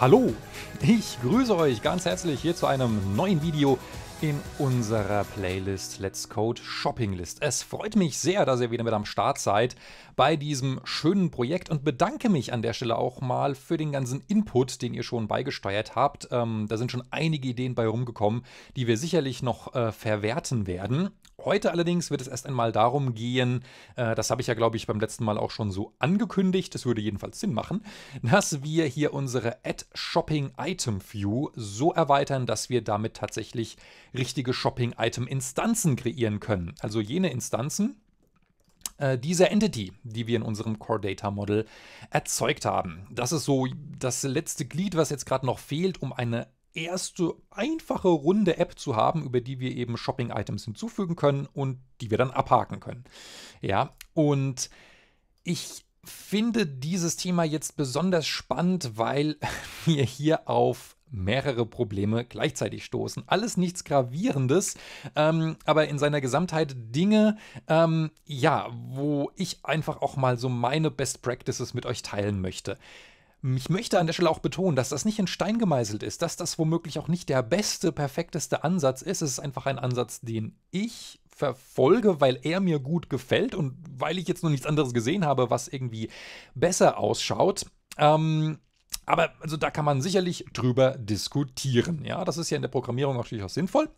Hallo, ich grüße euch ganz herzlich hier zu einem neuen Video in unserer Playlist Let's Code Shopping List. Es freut mich sehr, dass ihr wieder mit am Start seid bei diesem schönen Projekt und bedanke mich an der Stelle auch mal für den ganzen Input, den ihr schon beigesteuert habt. Ähm, da sind schon einige Ideen bei rumgekommen, die wir sicherlich noch äh, verwerten werden. Heute allerdings wird es erst einmal darum gehen, äh, das habe ich ja, glaube ich, beim letzten Mal auch schon so angekündigt, das würde jedenfalls Sinn machen, dass wir hier unsere Ad-Shopping-Item-View so erweitern, dass wir damit tatsächlich richtige Shopping-Item-Instanzen kreieren können. Also jene Instanzen, äh, dieser Entity, die wir in unserem Core Data Model erzeugt haben. Das ist so das letzte Glied, was jetzt gerade noch fehlt, um eine erste einfache runde App zu haben, über die wir eben Shopping-Items hinzufügen können und die wir dann abhaken können. Ja, und ich finde dieses Thema jetzt besonders spannend, weil wir hier auf mehrere Probleme gleichzeitig stoßen. Alles nichts Gravierendes, ähm, aber in seiner Gesamtheit Dinge, ähm, ja, wo ich einfach auch mal so meine Best Practices mit euch teilen möchte. Ich möchte an der Stelle auch betonen, dass das nicht in Stein gemeißelt ist, dass das womöglich auch nicht der beste, perfekteste Ansatz ist. Es ist einfach ein Ansatz, den ich verfolge, weil er mir gut gefällt und weil ich jetzt noch nichts anderes gesehen habe, was irgendwie besser ausschaut. Ähm, aber also da kann man sicherlich drüber diskutieren. Ja, das ist ja in der Programmierung natürlich auch sinnvoll.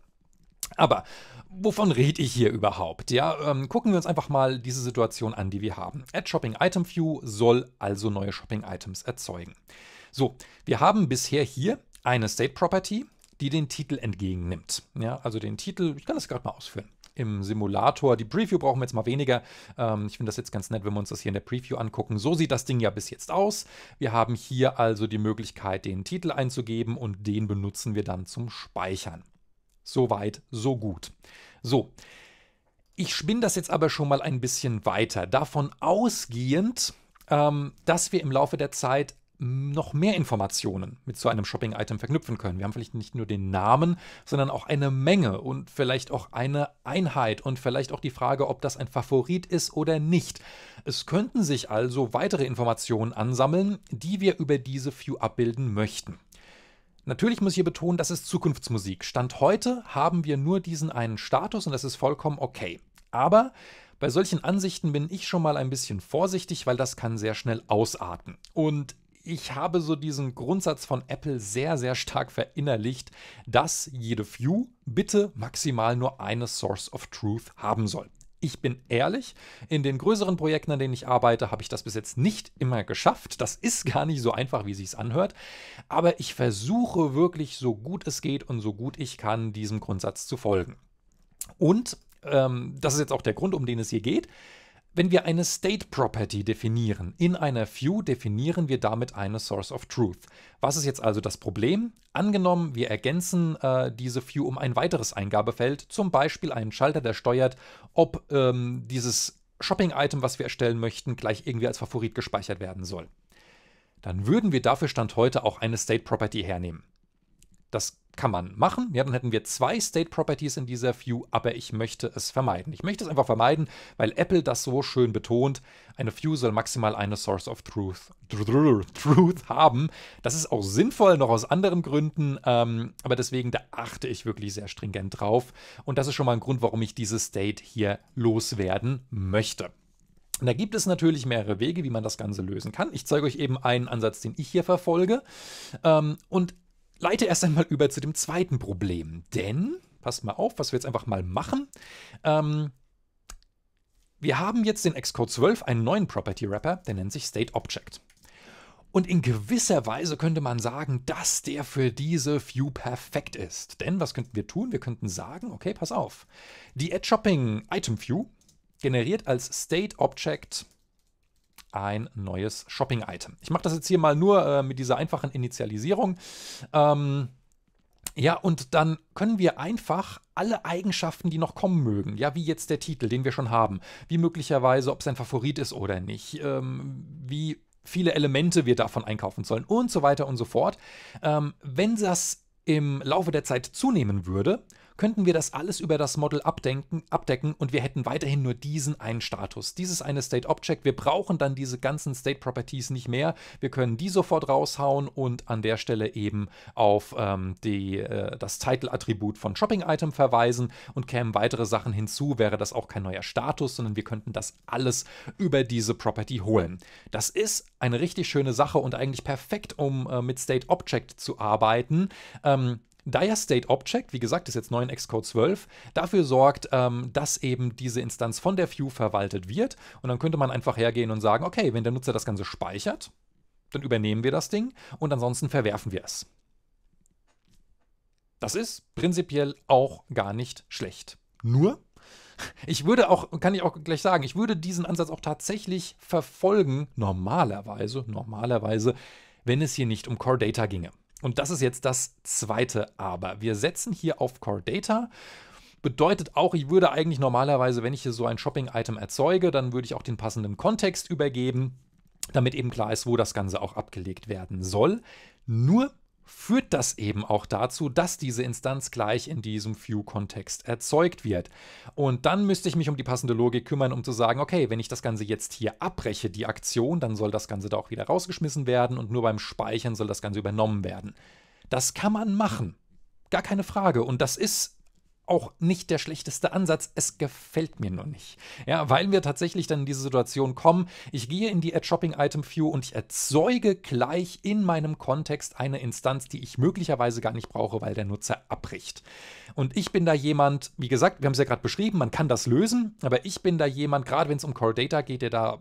Aber wovon rede ich hier überhaupt? Ja, ähm, gucken wir uns einfach mal diese Situation an, die wir haben. Add Shopping Item View soll also neue Shopping Items erzeugen. So, wir haben bisher hier eine State Property, die den Titel entgegennimmt. Ja, also den Titel, ich kann das gerade mal ausführen. Im Simulator, die Preview brauchen wir jetzt mal weniger. Ähm, ich finde das jetzt ganz nett, wenn wir uns das hier in der Preview angucken. So sieht das Ding ja bis jetzt aus. Wir haben hier also die Möglichkeit, den Titel einzugeben und den benutzen wir dann zum Speichern. So weit, so gut. So, ich spinne das jetzt aber schon mal ein bisschen weiter. Davon ausgehend, ähm, dass wir im Laufe der Zeit noch mehr Informationen mit so einem Shopping-Item verknüpfen können. Wir haben vielleicht nicht nur den Namen, sondern auch eine Menge und vielleicht auch eine Einheit und vielleicht auch die Frage, ob das ein Favorit ist oder nicht. Es könnten sich also weitere Informationen ansammeln, die wir über diese View abbilden möchten. Natürlich muss ich hier betonen, das ist Zukunftsmusik. Stand heute haben wir nur diesen einen Status und das ist vollkommen okay. Aber bei solchen Ansichten bin ich schon mal ein bisschen vorsichtig, weil das kann sehr schnell ausarten. Und ich habe so diesen Grundsatz von Apple sehr, sehr stark verinnerlicht, dass jede View bitte maximal nur eine Source of Truth haben soll ich bin ehrlich, in den größeren Projekten, an denen ich arbeite, habe ich das bis jetzt nicht immer geschafft. Das ist gar nicht so einfach, wie sich anhört. Aber ich versuche wirklich, so gut es geht und so gut ich kann, diesem Grundsatz zu folgen. Und ähm, das ist jetzt auch der Grund, um den es hier geht. Wenn wir eine State Property definieren, in einer View definieren wir damit eine Source of Truth. Was ist jetzt also das Problem? Angenommen, wir ergänzen äh, diese View um ein weiteres Eingabefeld, zum Beispiel einen Schalter, der steuert, ob ähm, dieses Shopping-Item, was wir erstellen möchten, gleich irgendwie als Favorit gespeichert werden soll. Dann würden wir dafür Stand heute auch eine State Property hernehmen. Das kann man machen. Ja, dann hätten wir zwei State Properties in dieser View, aber ich möchte es vermeiden. Ich möchte es einfach vermeiden, weil Apple das so schön betont. Eine View soll maximal eine Source of Truth, Truth haben. Das ist auch sinnvoll, noch aus anderen Gründen, ähm, aber deswegen da achte ich wirklich sehr stringent drauf. Und das ist schon mal ein Grund, warum ich dieses State hier loswerden möchte. Und da gibt es natürlich mehrere Wege, wie man das Ganze lösen kann. Ich zeige euch eben einen Ansatz, den ich hier verfolge. Ähm, und leite erst einmal über zu dem zweiten Problem. Denn, passt mal auf, was wir jetzt einfach mal machen. Ähm, wir haben jetzt in Xcode 12 einen neuen Property Wrapper, der nennt sich State Object. Und in gewisser Weise könnte man sagen, dass der für diese View perfekt ist. Denn was könnten wir tun? Wir könnten sagen, okay, pass auf. Die AdShopping Item View generiert als State Object ein neues Shopping-Item. Ich mache das jetzt hier mal nur äh, mit dieser einfachen Initialisierung. Ähm, ja, und dann können wir einfach alle Eigenschaften, die noch kommen mögen, ja, wie jetzt der Titel, den wir schon haben, wie möglicherweise, ob es ein Favorit ist oder nicht, ähm, wie viele Elemente wir davon einkaufen sollen und so weiter und so fort. Ähm, wenn das im Laufe der Zeit zunehmen würde, könnten wir das alles über das Model abdenken, abdecken und wir hätten weiterhin nur diesen einen Status. Dieses eine State Object. Wir brauchen dann diese ganzen State Properties nicht mehr. Wir können die sofort raushauen und an der Stelle eben auf ähm, die, äh, das Title-Attribut von Shopping Item verweisen und kämen weitere Sachen hinzu, wäre das auch kein neuer Status, sondern wir könnten das alles über diese Property holen. Das ist eine richtig schöne Sache und eigentlich perfekt, um äh, mit State Object zu arbeiten. Ähm, Dire State Object, wie gesagt, ist jetzt neu in Xcode 12, dafür sorgt, ähm, dass eben diese Instanz von der View verwaltet wird. Und dann könnte man einfach hergehen und sagen, okay, wenn der Nutzer das Ganze speichert, dann übernehmen wir das Ding und ansonsten verwerfen wir es. Das ist prinzipiell auch gar nicht schlecht. Nur, ich würde auch, kann ich auch gleich sagen, ich würde diesen Ansatz auch tatsächlich verfolgen, normalerweise, normalerweise, wenn es hier nicht um Core Data ginge. Und das ist jetzt das zweite Aber. Wir setzen hier auf Core Data. Bedeutet auch, ich würde eigentlich normalerweise, wenn ich hier so ein Shopping-Item erzeuge, dann würde ich auch den passenden Kontext übergeben, damit eben klar ist, wo das Ganze auch abgelegt werden soll. Nur führt das eben auch dazu, dass diese Instanz gleich in diesem View-Kontext erzeugt wird. Und dann müsste ich mich um die passende Logik kümmern, um zu sagen, okay, wenn ich das Ganze jetzt hier abbreche, die Aktion, dann soll das Ganze da auch wieder rausgeschmissen werden und nur beim Speichern soll das Ganze übernommen werden. Das kann man machen. Gar keine Frage. Und das ist auch nicht der schlechteste Ansatz. Es gefällt mir nur nicht. Ja, weil wir tatsächlich dann in diese Situation kommen. Ich gehe in die Ad Shopping Item View und ich erzeuge gleich in meinem Kontext eine Instanz, die ich möglicherweise gar nicht brauche, weil der Nutzer abbricht. Und ich bin da jemand, wie gesagt, wir haben es ja gerade beschrieben, man kann das lösen, aber ich bin da jemand, gerade wenn es um Core Data geht, der da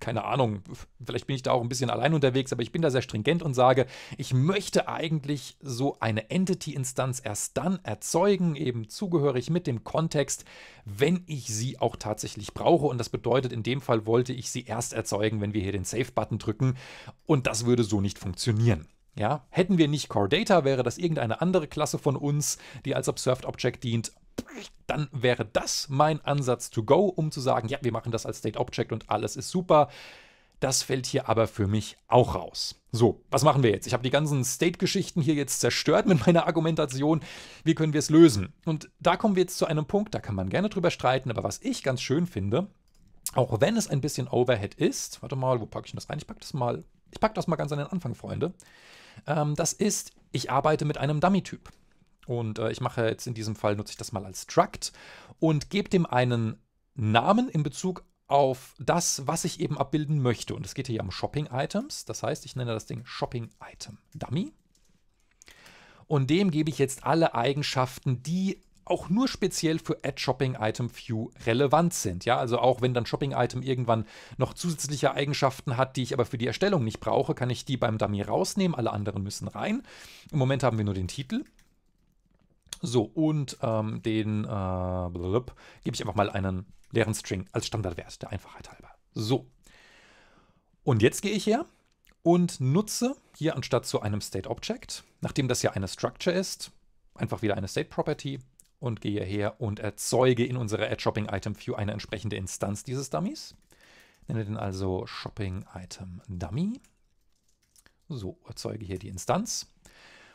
keine Ahnung, vielleicht bin ich da auch ein bisschen allein unterwegs, aber ich bin da sehr stringent und sage, ich möchte eigentlich so eine Entity-Instanz erst dann erzeugen, eben zugehörig mit dem Kontext, wenn ich sie auch tatsächlich brauche. Und das bedeutet, in dem Fall wollte ich sie erst erzeugen, wenn wir hier den Save-Button drücken. Und das würde so nicht funktionieren. Ja, hätten wir nicht Core Data, wäre das irgendeine andere Klasse von uns, die als Observed Object dient dann wäre das mein Ansatz to go, um zu sagen, ja, wir machen das als State Object und alles ist super. Das fällt hier aber für mich auch raus. So, was machen wir jetzt? Ich habe die ganzen State-Geschichten hier jetzt zerstört mit meiner Argumentation. Wie können wir es lösen? Und da kommen wir jetzt zu einem Punkt, da kann man gerne drüber streiten, aber was ich ganz schön finde, auch wenn es ein bisschen Overhead ist, warte mal, wo packe ich das rein? Ich packe das mal, ich packe das mal ganz an den Anfang, Freunde. Ähm, das ist, ich arbeite mit einem Dummy-Typ. Und äh, ich mache jetzt in diesem Fall, nutze ich das mal als Struct und gebe dem einen Namen in Bezug auf das, was ich eben abbilden möchte. Und es geht hier um Shopping-Items. Das heißt, ich nenne das Ding Shopping-Item-Dummy. Und dem gebe ich jetzt alle Eigenschaften, die auch nur speziell für Ad Shopping Item View relevant sind. Ja, also auch wenn dann Shopping Item irgendwann noch zusätzliche Eigenschaften hat, die ich aber für die Erstellung nicht brauche, kann ich die beim Dummy rausnehmen. Alle anderen müssen rein. Im Moment haben wir nur den Titel. So, und ähm, den äh, gebe ich einfach mal einen leeren String als Standardwert, der Einfachheit halber. So. Und jetzt gehe ich her und nutze hier anstatt zu einem State Object, nachdem das ja eine Structure ist, einfach wieder eine State Property und gehe her und erzeuge in unserer Add Shopping Item View eine entsprechende Instanz dieses Dummies. Nenne den also Shopping Item Dummy. So, erzeuge hier die Instanz.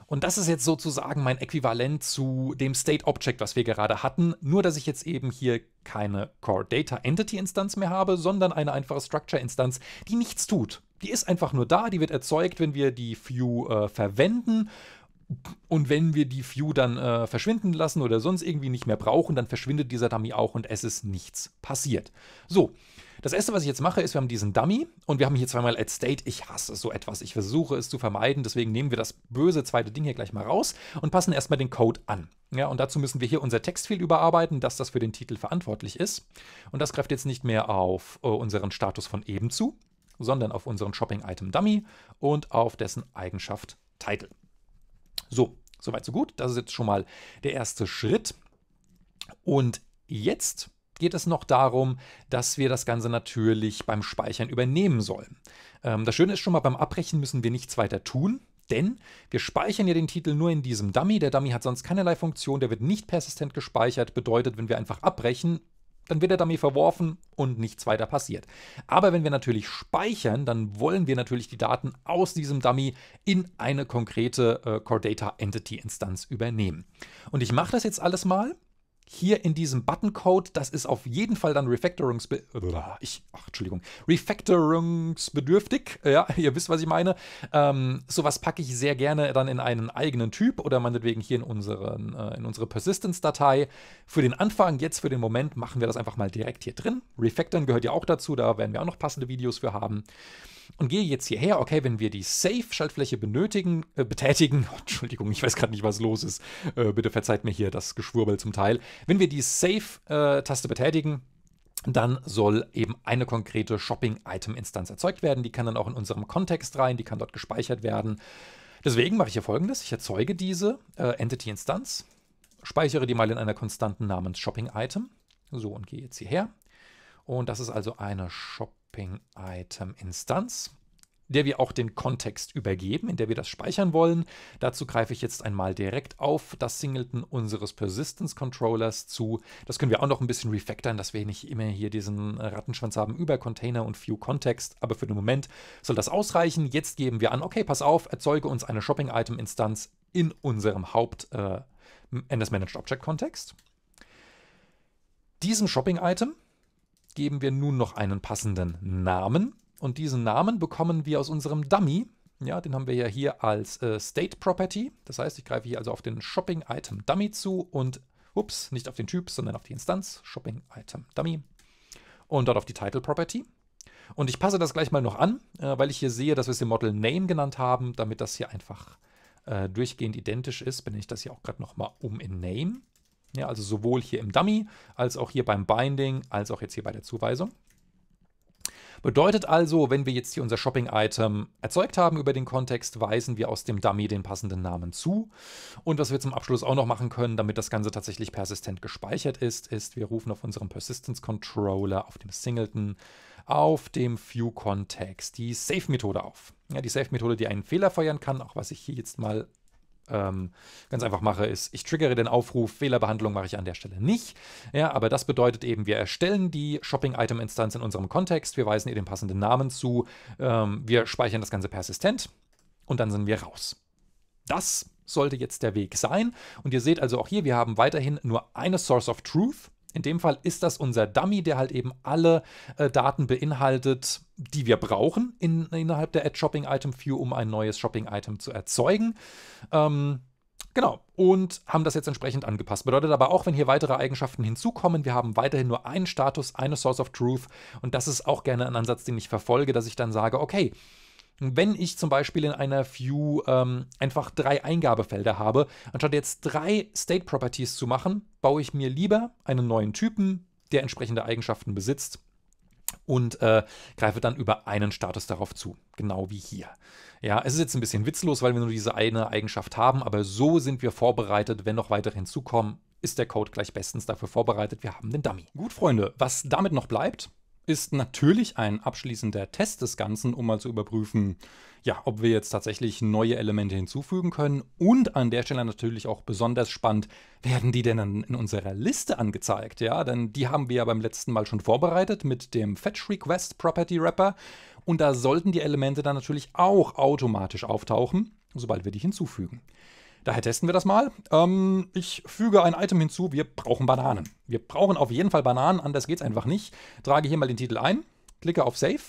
Und das ist jetzt sozusagen mein Äquivalent zu dem State Object, was wir gerade hatten, nur dass ich jetzt eben hier keine Core Data Entity Instanz mehr habe, sondern eine einfache Structure Instanz, die nichts tut. Die ist einfach nur da, die wird erzeugt, wenn wir die View äh, verwenden und wenn wir die View dann äh, verschwinden lassen oder sonst irgendwie nicht mehr brauchen, dann verschwindet dieser Dummy auch und es ist nichts passiert. So, das erste, was ich jetzt mache, ist, wir haben diesen Dummy und wir haben hier zweimal Add State. Ich hasse so etwas. Ich versuche es zu vermeiden, deswegen nehmen wir das böse zweite Ding hier gleich mal raus und passen erstmal den Code an. Ja, und dazu müssen wir hier unser Textfeld überarbeiten, dass das für den Titel verantwortlich ist. Und das greift jetzt nicht mehr auf äh, unseren Status von eben zu, sondern auf unseren Shopping-Item-Dummy und auf dessen Eigenschaft Title. So, soweit so gut. Das ist jetzt schon mal der erste Schritt. Und jetzt geht es noch darum, dass wir das Ganze natürlich beim Speichern übernehmen sollen. Ähm, das Schöne ist schon mal, beim Abbrechen müssen wir nichts weiter tun. Denn wir speichern ja den Titel nur in diesem Dummy. Der Dummy hat sonst keinerlei Funktion, der wird nicht persistent gespeichert. Bedeutet, wenn wir einfach abbrechen, dann wird er damit verworfen und nichts weiter passiert. Aber wenn wir natürlich speichern, dann wollen wir natürlich die Daten aus diesem Dummy in eine konkrete äh, Core Data Entity Instanz übernehmen. Und ich mache das jetzt alles mal hier in diesem Buttoncode, das ist auf jeden Fall dann Refactorungsbe ich, ach, Entschuldigung, Refactorungsbedürftig. Ja, ihr wisst, was ich meine. Ähm, sowas packe ich sehr gerne dann in einen eigenen Typ oder meinetwegen hier in, unseren, äh, in unsere Persistence-Datei. Für den Anfang, jetzt für den Moment, machen wir das einfach mal direkt hier drin. Refactoren gehört ja auch dazu, da werden wir auch noch passende Videos für haben und gehe jetzt hierher, okay, wenn wir die Save-Schaltfläche benötigen, äh, betätigen, Entschuldigung, ich weiß gerade nicht, was los ist, äh, bitte verzeiht mir hier das Geschwurbel zum Teil, wenn wir die Save-Taste betätigen, dann soll eben eine konkrete Shopping-Item-Instanz erzeugt werden. Die kann dann auch in unserem Kontext rein, die kann dort gespeichert werden. Deswegen mache ich hier folgendes. Ich erzeuge diese äh, Entity-Instanz, speichere die mal in einer konstanten namens Shopping-Item. So, und gehe jetzt hierher. Und das ist also eine Shopping-Item-Instanz der wir auch den Kontext übergeben, in der wir das speichern wollen. Dazu greife ich jetzt einmal direkt auf das Singleton unseres Persistence Controllers zu. Das können wir auch noch ein bisschen refactoren, dass wir nicht immer hier diesen Rattenschwanz haben über Container und View Kontext, aber für den Moment soll das ausreichen. Jetzt geben wir an, okay, pass auf, erzeuge uns eine Shopping Item Instanz in unserem Haupt äh, NS Managed Object Kontext. Diesem Shopping Item geben wir nun noch einen passenden Namen. Und diesen Namen bekommen wir aus unserem Dummy. Ja, den haben wir ja hier als äh, State Property. Das heißt, ich greife hier also auf den Shopping Item Dummy zu und, ups, nicht auf den Typ, sondern auf die Instanz Shopping Item Dummy. Und dort auf die Title Property. Und ich passe das gleich mal noch an, äh, weil ich hier sehe, dass wir es im Model Name genannt haben, damit das hier einfach äh, durchgehend identisch ist, benenne ich das hier auch gerade nochmal um in Name. Ja, also sowohl hier im Dummy als auch hier beim Binding als auch jetzt hier bei der Zuweisung. Bedeutet also, wenn wir jetzt hier unser Shopping-Item erzeugt haben über den Kontext, weisen wir aus dem Dummy den passenden Namen zu. Und was wir zum Abschluss auch noch machen können, damit das Ganze tatsächlich persistent gespeichert ist, ist, wir rufen auf unserem Persistence-Controller, auf dem Singleton, auf dem View-Kontext die Save-Methode auf. Ja, die Save-Methode, die einen Fehler feuern kann, auch was ich hier jetzt mal ähm, ganz einfach mache, ist, ich triggere den Aufruf, Fehlerbehandlung mache ich an der Stelle nicht. Ja, aber das bedeutet eben, wir erstellen die Shopping-Item-Instanz in unserem Kontext, wir weisen ihr den passenden Namen zu, ähm, wir speichern das Ganze persistent und dann sind wir raus. Das sollte jetzt der Weg sein. Und ihr seht also auch hier, wir haben weiterhin nur eine Source of Truth, in dem Fall ist das unser Dummy, der halt eben alle äh, Daten beinhaltet, die wir brauchen in, innerhalb der Add-Shopping-Item-View, um ein neues Shopping-Item zu erzeugen. Ähm, Genau, und haben das jetzt entsprechend angepasst. Bedeutet aber auch, wenn hier weitere Eigenschaften hinzukommen, wir haben weiterhin nur einen Status, eine Source of Truth. Und das ist auch gerne ein Ansatz, den ich verfolge, dass ich dann sage, okay, wenn ich zum Beispiel in einer View ähm, einfach drei Eingabefelder habe, anstatt jetzt drei State Properties zu machen, baue ich mir lieber einen neuen Typen, der entsprechende Eigenschaften besitzt und äh, greife dann über einen Status darauf zu, genau wie hier. Ja, es ist jetzt ein bisschen witzlos, weil wir nur diese eine Eigenschaft haben, aber so sind wir vorbereitet, wenn noch weitere hinzukommen, ist der Code gleich bestens dafür vorbereitet. Wir haben den Dummy. Gut, Freunde, was damit noch bleibt, ist natürlich ein abschließender Test des Ganzen, um mal zu überprüfen, ja, ob wir jetzt tatsächlich neue Elemente hinzufügen können. Und an der Stelle natürlich auch besonders spannend, werden die denn in unserer Liste angezeigt? Ja, denn die haben wir ja beim letzten Mal schon vorbereitet mit dem Fetch Request Property Wrapper. Und da sollten die Elemente dann natürlich auch automatisch auftauchen, sobald wir die hinzufügen. Daher testen wir das mal. Ähm, ich füge ein Item hinzu, wir brauchen Bananen. Wir brauchen auf jeden Fall Bananen, anders geht es einfach nicht. Trage hier mal den Titel ein, klicke auf Save.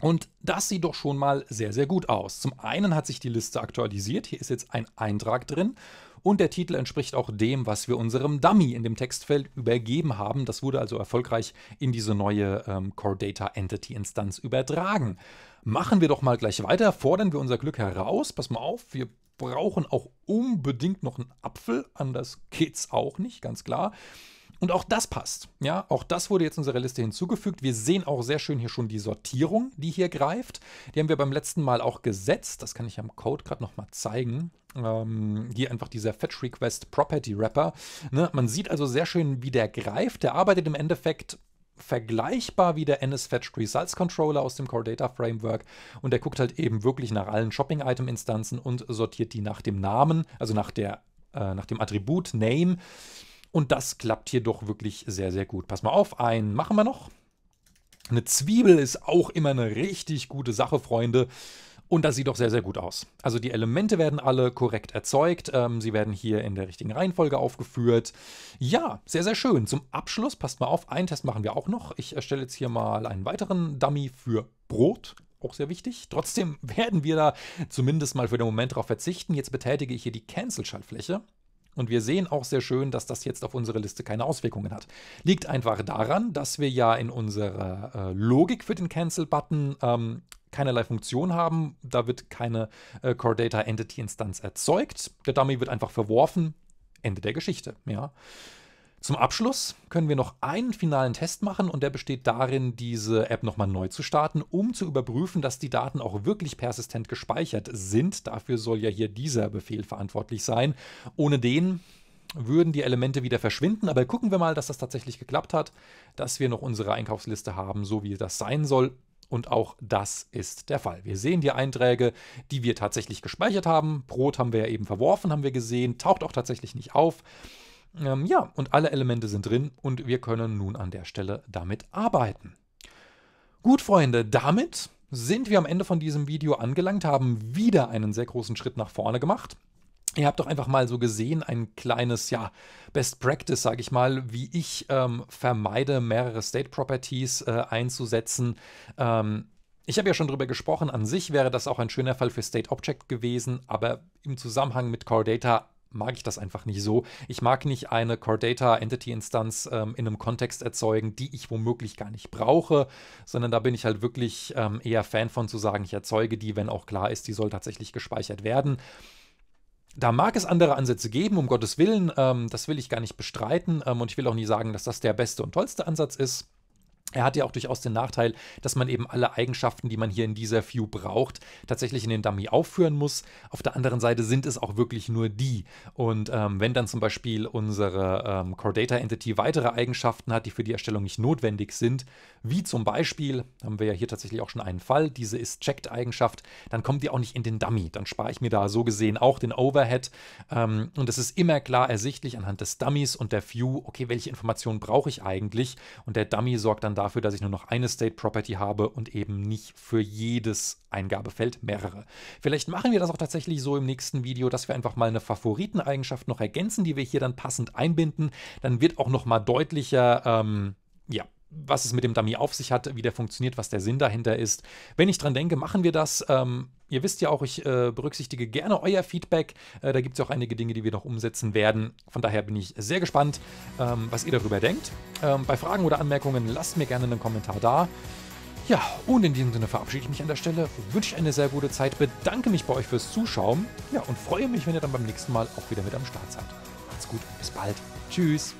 Und das sieht doch schon mal sehr, sehr gut aus. Zum einen hat sich die Liste aktualisiert, hier ist jetzt ein Eintrag drin und der Titel entspricht auch dem, was wir unserem Dummy in dem Textfeld übergeben haben. Das wurde also erfolgreich in diese neue ähm, Core Data Entity Instanz übertragen. Machen wir doch mal gleich weiter, fordern wir unser Glück heraus. Pass mal auf, wir brauchen auch unbedingt noch einen Apfel, anders geht's auch nicht, ganz klar. Und auch das passt. Ja, auch das wurde jetzt unserer Liste hinzugefügt. Wir sehen auch sehr schön hier schon die Sortierung, die hier greift. Die haben wir beim letzten Mal auch gesetzt. Das kann ich am Code gerade nochmal zeigen. Ähm, hier einfach dieser Fetch Request Property Wrapper. Ne? Man sieht also sehr schön, wie der greift. Der arbeitet im Endeffekt vergleichbar wie der NSFetch Results Controller aus dem Core Data Framework und der guckt halt eben wirklich nach allen Shopping-Item-Instanzen und sortiert die nach dem Namen, also nach, der, äh, nach dem Attribut Name. Und das klappt hier doch wirklich sehr, sehr gut. Pass mal auf, einen machen wir noch. Eine Zwiebel ist auch immer eine richtig gute Sache, Freunde. Und das sieht doch sehr, sehr gut aus. Also die Elemente werden alle korrekt erzeugt. Ähm, sie werden hier in der richtigen Reihenfolge aufgeführt. Ja, sehr, sehr schön. Zum Abschluss, passt mal auf, einen Test machen wir auch noch. Ich erstelle jetzt hier mal einen weiteren Dummy für Brot. Auch sehr wichtig. Trotzdem werden wir da zumindest mal für den Moment darauf verzichten. Jetzt betätige ich hier die Cancel-Schaltfläche. Und wir sehen auch sehr schön, dass das jetzt auf unsere Liste keine Auswirkungen hat. Liegt einfach daran, dass wir ja in unserer äh, Logik für den Cancel-Button ähm, keinerlei Funktion haben. Da wird keine äh, Core Data Entity Instanz erzeugt. Der Dummy wird einfach verworfen. Ende der Geschichte. Ja. Zum Abschluss können wir noch einen finalen Test machen und der besteht darin, diese App nochmal neu zu starten, um zu überprüfen, dass die Daten auch wirklich persistent gespeichert sind. Dafür soll ja hier dieser Befehl verantwortlich sein. Ohne den würden die Elemente wieder verschwinden, aber gucken wir mal, dass das tatsächlich geklappt hat, dass wir noch unsere Einkaufsliste haben, so wie das sein soll. Und auch das ist der Fall. Wir sehen die Einträge, die wir tatsächlich gespeichert haben. Brot haben wir ja eben verworfen, haben wir gesehen, taucht auch tatsächlich nicht auf. Ähm, ja, und alle Elemente sind drin und wir können nun an der Stelle damit arbeiten. Gut, Freunde, damit sind wir am Ende von diesem Video angelangt, haben wieder einen sehr großen Schritt nach vorne gemacht. Ihr habt doch einfach mal so gesehen, ein kleines, ja, Best Practice, sage ich mal, wie ich ähm, vermeide, mehrere State Properties äh, einzusetzen. Ähm, ich habe ja schon drüber gesprochen, an sich wäre das auch ein schöner Fall für State Object gewesen, aber im Zusammenhang mit Core Data mag ich das einfach nicht so. Ich mag nicht eine Core Data Entity Instanz ähm, in einem Kontext erzeugen, die ich womöglich gar nicht brauche, sondern da bin ich halt wirklich ähm, eher Fan von zu sagen, ich erzeuge die, wenn auch klar ist, die soll tatsächlich gespeichert werden. Da mag es andere Ansätze geben, um Gottes Willen, ähm, das will ich gar nicht bestreiten ähm, und ich will auch nie sagen, dass das der beste und tollste Ansatz ist. Er hat ja auch durchaus den Nachteil, dass man eben alle Eigenschaften, die man hier in dieser View braucht, tatsächlich in den Dummy aufführen muss. Auf der anderen Seite sind es auch wirklich nur die. Und ähm, wenn dann zum Beispiel unsere ähm, Core Data Entity weitere Eigenschaften hat, die für die Erstellung nicht notwendig sind, wie zum Beispiel, haben wir ja hier tatsächlich auch schon einen Fall, diese Ist-Checked-Eigenschaft, dann kommt die auch nicht in den Dummy. Dann spare ich mir da so gesehen auch den Overhead. Ähm, und es ist immer klar ersichtlich anhand des Dummies und der View, okay, welche Informationen brauche ich eigentlich? Und der Dummy sorgt dann dann dafür, dass ich nur noch eine State Property habe und eben nicht für jedes Eingabefeld mehrere. Vielleicht machen wir das auch tatsächlich so im nächsten Video, dass wir einfach mal eine Favoriteneigenschaft noch ergänzen, die wir hier dann passend einbinden. Dann wird auch noch mal deutlicher, ähm, ja, was es mit dem Dummy auf sich hat, wie der funktioniert, was der Sinn dahinter ist. Wenn ich dran denke, machen wir das. Ähm, ihr wisst ja auch, ich äh, berücksichtige gerne euer Feedback. Äh, da gibt es auch einige Dinge, die wir noch umsetzen werden. Von daher bin ich sehr gespannt, ähm, was ihr darüber denkt. Ähm, bei Fragen oder Anmerkungen lasst mir gerne einen Kommentar da. Ja, und in diesem Sinne verabschiede ich mich an der Stelle, wünsche eine sehr gute Zeit, bedanke mich bei euch fürs Zuschauen ja, und freue mich, wenn ihr dann beim nächsten Mal auch wieder mit am Start seid. Macht's gut, bis bald. Tschüss.